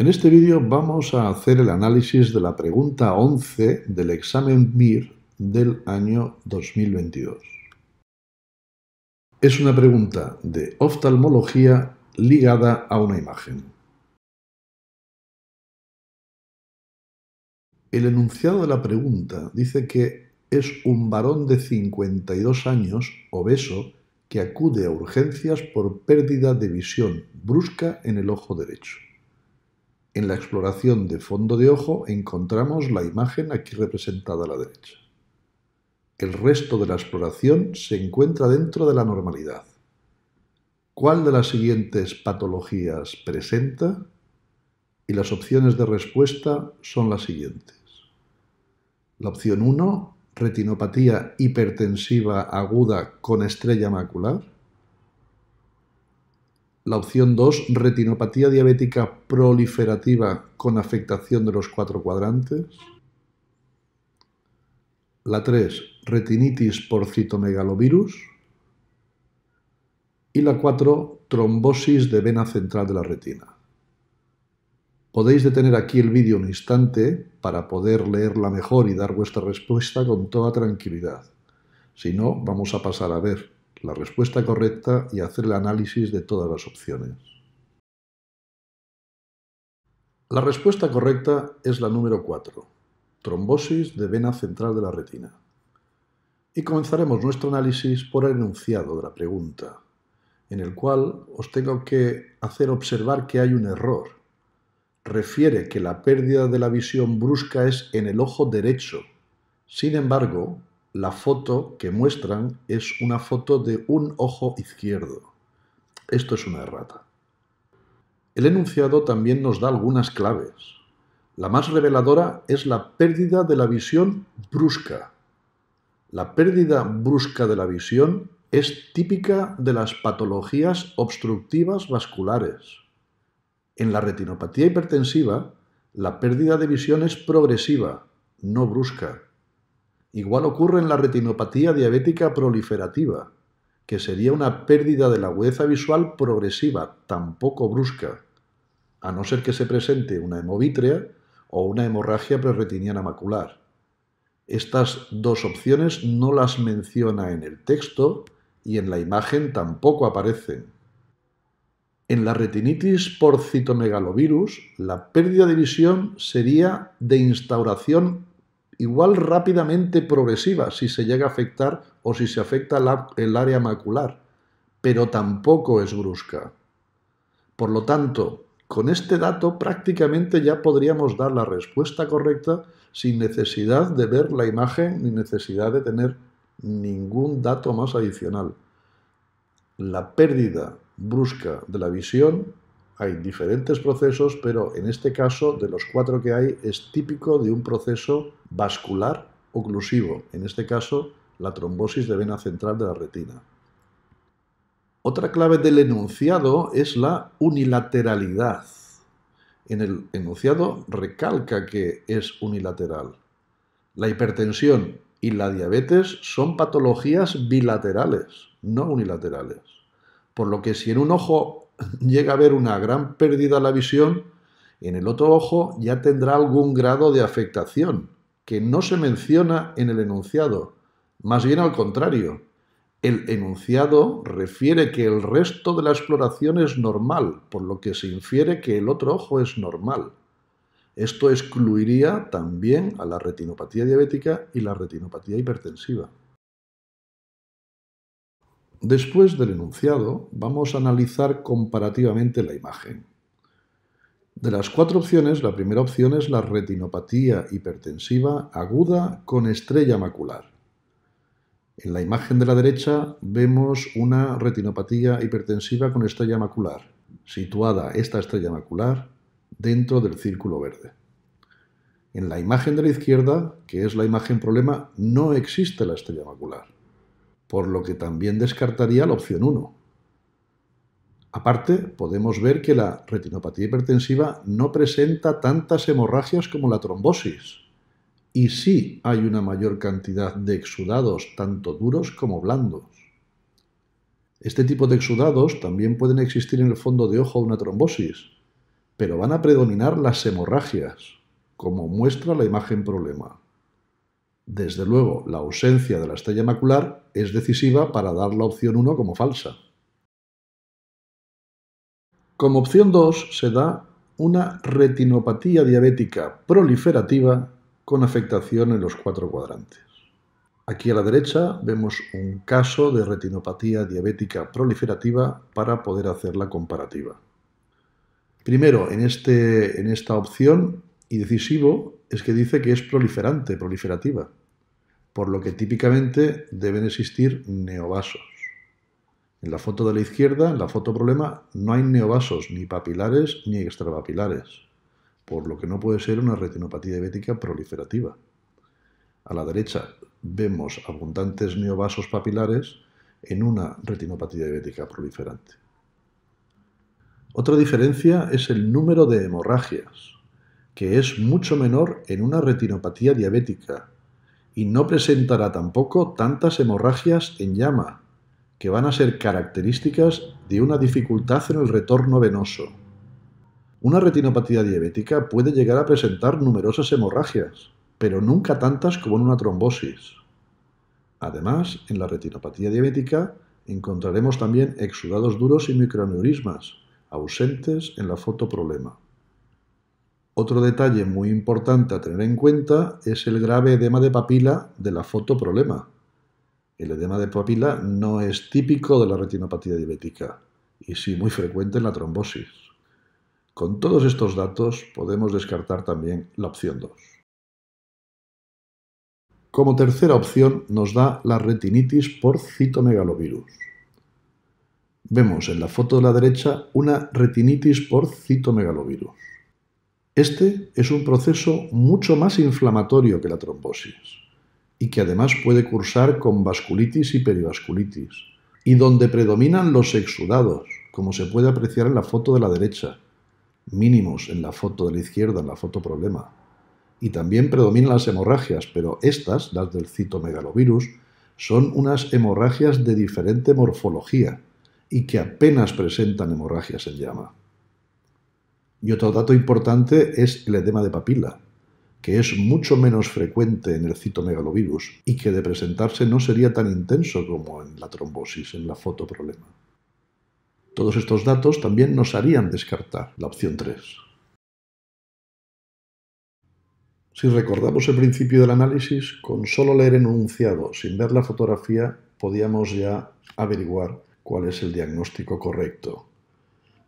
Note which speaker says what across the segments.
Speaker 1: En este vídeo vamos a hacer el análisis de la pregunta 11 del examen MIR del año 2022. Es una pregunta de oftalmología ligada a una imagen. El enunciado de la pregunta dice que es un varón de 52 años, obeso, que acude a urgencias por pérdida de visión brusca en el ojo derecho. En la exploración de fondo de ojo encontramos la imagen aquí representada a la derecha. El resto de la exploración se encuentra dentro de la normalidad. ¿Cuál de las siguientes patologías presenta? Y las opciones de respuesta son las siguientes. La opción 1, retinopatía hipertensiva aguda con estrella macular. La opción 2, retinopatía diabética proliferativa con afectación de los cuatro cuadrantes. La 3, retinitis por citomegalovirus. Y la 4, trombosis de vena central de la retina. Podéis detener aquí el vídeo un instante para poder leerla mejor y dar vuestra respuesta con toda tranquilidad. Si no, vamos a pasar a ver la respuesta correcta y hacer el análisis de todas las opciones. La respuesta correcta es la número 4, trombosis de vena central de la retina. Y comenzaremos nuestro análisis por el enunciado de la pregunta, en el cual os tengo que hacer observar que hay un error. Refiere que la pérdida de la visión brusca es en el ojo derecho. Sin embargo, la foto que muestran es una foto de un ojo izquierdo. Esto es una errata. El enunciado también nos da algunas claves. La más reveladora es la pérdida de la visión brusca. La pérdida brusca de la visión es típica de las patologías obstructivas vasculares. En la retinopatía hipertensiva, la pérdida de visión es progresiva, no brusca Igual ocurre en la retinopatía diabética proliferativa, que sería una pérdida de la agudeza visual progresiva, tampoco brusca, a no ser que se presente una hemovitrea o una hemorragia preretiniana macular. Estas dos opciones no las menciona en el texto y en la imagen tampoco aparecen. En la retinitis por citomegalovirus, la pérdida de visión sería de instauración igual rápidamente progresiva si se llega a afectar o si se afecta el área macular, pero tampoco es brusca. Por lo tanto, con este dato prácticamente ya podríamos dar la respuesta correcta sin necesidad de ver la imagen ni necesidad de tener ningún dato más adicional. La pérdida brusca de la visión, hay diferentes procesos, pero en este caso de los cuatro que hay es típico de un proceso vascular oclusivo, en este caso la trombosis de vena central de la retina. Otra clave del enunciado es la unilateralidad. En el enunciado recalca que es unilateral. La hipertensión y la diabetes son patologías bilaterales, no unilaterales. Por lo que si en un ojo llega a haber una gran pérdida de la visión, en el otro ojo ya tendrá algún grado de afectación, que no se menciona en el enunciado, más bien al contrario. El enunciado refiere que el resto de la exploración es normal, por lo que se infiere que el otro ojo es normal. Esto excluiría también a la retinopatía diabética y la retinopatía hipertensiva. Después del enunciado, vamos a analizar comparativamente la imagen. De las cuatro opciones, la primera opción es la retinopatía hipertensiva aguda con estrella macular. En la imagen de la derecha vemos una retinopatía hipertensiva con estrella macular, situada esta estrella macular dentro del círculo verde. En la imagen de la izquierda, que es la imagen problema, no existe la estrella macular, por lo que también descartaría la opción 1, Aparte, podemos ver que la retinopatía hipertensiva no presenta tantas hemorragias como la trombosis. Y sí hay una mayor cantidad de exudados, tanto duros como blandos. Este tipo de exudados también pueden existir en el fondo de ojo una trombosis, pero van a predominar las hemorragias, como muestra la imagen problema. Desde luego, la ausencia de la estrella macular es decisiva para dar la opción 1 como falsa. Como opción 2 se da una retinopatía diabética proliferativa con afectación en los cuatro cuadrantes. Aquí a la derecha vemos un caso de retinopatía diabética proliferativa para poder hacer la comparativa. Primero, en, este, en esta opción, y decisivo, es que dice que es proliferante, proliferativa, por lo que típicamente deben existir neovasos. En la foto de la izquierda, en la foto problema, no hay neovasos ni papilares ni extrapapilares, por lo que no puede ser una retinopatía diabética proliferativa. A la derecha vemos abundantes neovasos papilares en una retinopatía diabética proliferante. Otra diferencia es el número de hemorragias, que es mucho menor en una retinopatía diabética y no presentará tampoco tantas hemorragias en llama, que van a ser características de una dificultad en el retorno venoso. Una retinopatía diabética puede llegar a presentar numerosas hemorragias, pero nunca tantas como en una trombosis. Además, en la retinopatía diabética encontraremos también exudados duros y microaneurismas, ausentes en la foto problema. Otro detalle muy importante a tener en cuenta es el grave edema de papila de la foto problema, el edema de papila no es típico de la retinopatía diabética y sí muy frecuente en la trombosis. Con todos estos datos podemos descartar también la opción 2. Como tercera opción nos da la retinitis por citomegalovirus. Vemos en la foto de la derecha una retinitis por citomegalovirus. Este es un proceso mucho más inflamatorio que la trombosis y que además puede cursar con vasculitis y perivasculitis, y donde predominan los exudados, como se puede apreciar en la foto de la derecha, mínimos en la foto de la izquierda, en la foto problema. Y también predominan las hemorragias, pero estas, las del citomegalovirus, son unas hemorragias de diferente morfología y que apenas presentan hemorragias en llama. Y otro dato importante es el edema de papila, que es mucho menos frecuente en el citomegalovirus y que de presentarse no sería tan intenso como en la trombosis, en la fotoproblema. Todos estos datos también nos harían descartar la opción 3. Si recordamos el principio del análisis, con solo leer enunciado sin ver la fotografía, podíamos ya averiguar cuál es el diagnóstico correcto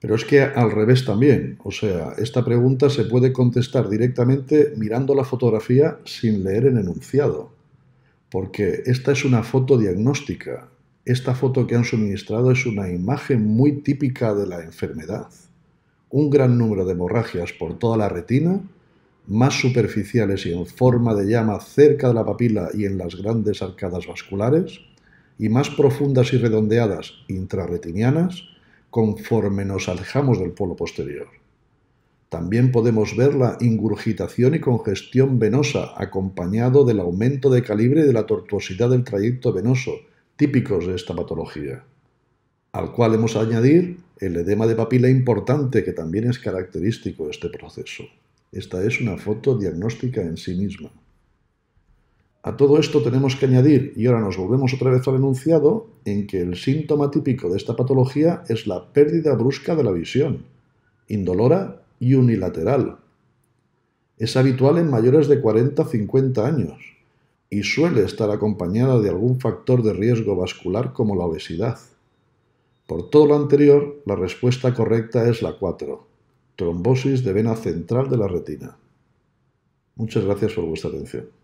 Speaker 1: pero es que al revés también. O sea, esta pregunta se puede contestar directamente mirando la fotografía sin leer el enunciado. Porque esta es una foto diagnóstica. Esta foto que han suministrado es una imagen muy típica de la enfermedad. Un gran número de hemorragias por toda la retina, más superficiales y en forma de llama cerca de la papila y en las grandes arcadas vasculares, y más profundas y redondeadas intraretinianas, conforme nos alejamos del polo posterior. También podemos ver la ingurgitación y congestión venosa acompañado del aumento de calibre y de la tortuosidad del trayecto venoso, típicos de esta patología. Al cual hemos añadir el edema de papila importante que también es característico de este proceso. Esta es una foto diagnóstica en sí misma. A todo esto tenemos que añadir, y ahora nos volvemos otra vez al enunciado, en que el síntoma típico de esta patología es la pérdida brusca de la visión, indolora y unilateral. Es habitual en mayores de 40-50 años y suele estar acompañada de algún factor de riesgo vascular como la obesidad. Por todo lo anterior, la respuesta correcta es la 4, trombosis de vena central de la retina. Muchas gracias por vuestra atención.